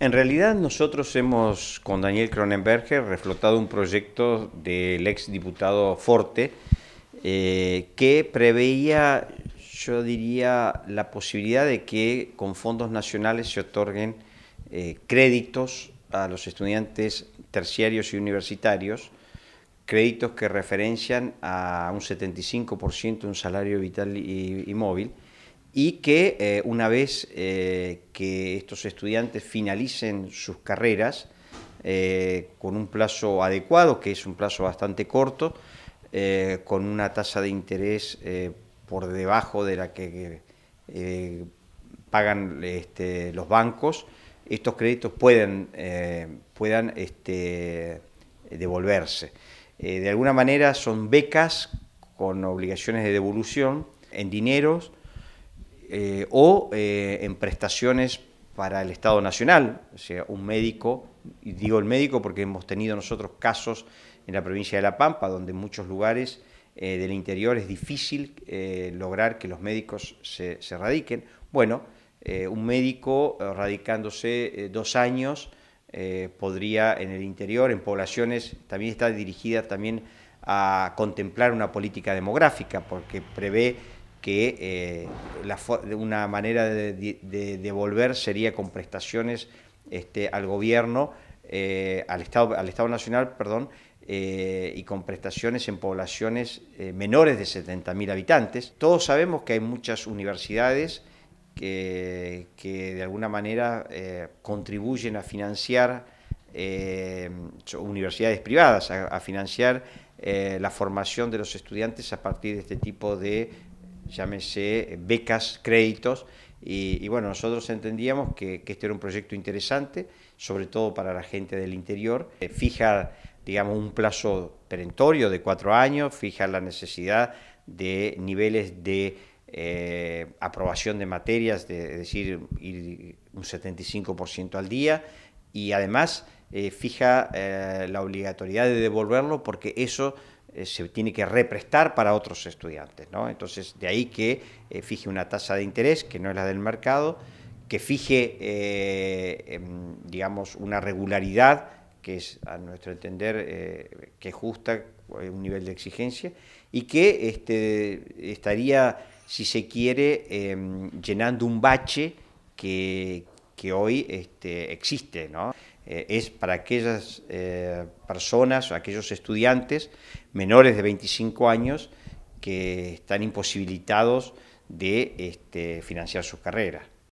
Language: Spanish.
En realidad nosotros hemos con Daniel Cronenberger reflotado un proyecto del ex diputado Forte eh, que preveía, yo diría, la posibilidad de que con fondos nacionales se otorguen eh, créditos a los estudiantes terciarios y universitarios, créditos que referencian a un 75% de un salario vital y móvil y que eh, una vez eh, que estos estudiantes finalicen sus carreras eh, con un plazo adecuado, que es un plazo bastante corto, con una tasa de interés por debajo de la que pagan este, los bancos, estos créditos pueden, puedan este, devolverse. de alguna manera son becas con obligaciones de devolución en dineros eh, o eh, en prestaciones para el Estado Nacional, o sea, un médico, digo el médico porque hemos tenido nosotros casos en la provincia de La Pampa, donde en muchos lugares eh, del interior es difícil lograr que los médicos se, se radiquen. Bueno, un médico radicándose dos años podría en el interior, en poblaciones, también está dirigida también a contemplar una política demográfica, porque prevé que eh, una manera de, devolver sería con prestaciones este, al gobierno, eh, al, Estado, al Estado Nacional, perdón, eh, y con prestaciones en poblaciones menores de 70.000 habitantes. Todos sabemos que hay muchas universidades que, de alguna manera contribuyen a financiar universidades privadas, a, a financiar la formación de los estudiantes a partir de este tipo de llámese eh, becas, créditos, y, bueno, nosotros entendíamos que, este era un proyecto interesante, sobre todo para la gente del interior, fija, digamos, un plazo perentorio de cuatro años, fija la necesidad de niveles de eh, aprobación de materias, de, es decir, ir un 75% al día, y además eh, fija la obligatoriedad de devolverlo porque eso eh, se tiene que represtar para otros estudiantes. ¿no? Entonces, de ahí que eh, fije una tasa de interés que no es la del mercado, que fije, eh, em, digamos, una regularidad que es, a nuestro entender, que justa, un nivel de exigencia, y que este, estaría, si se quiere, em, llenando un bache que, hoy este, existe. ¿no? Eh, es para aquellas eh, personas aquellos estudiantes menores de 25 años que están imposibilitados de este, financiar su carrera.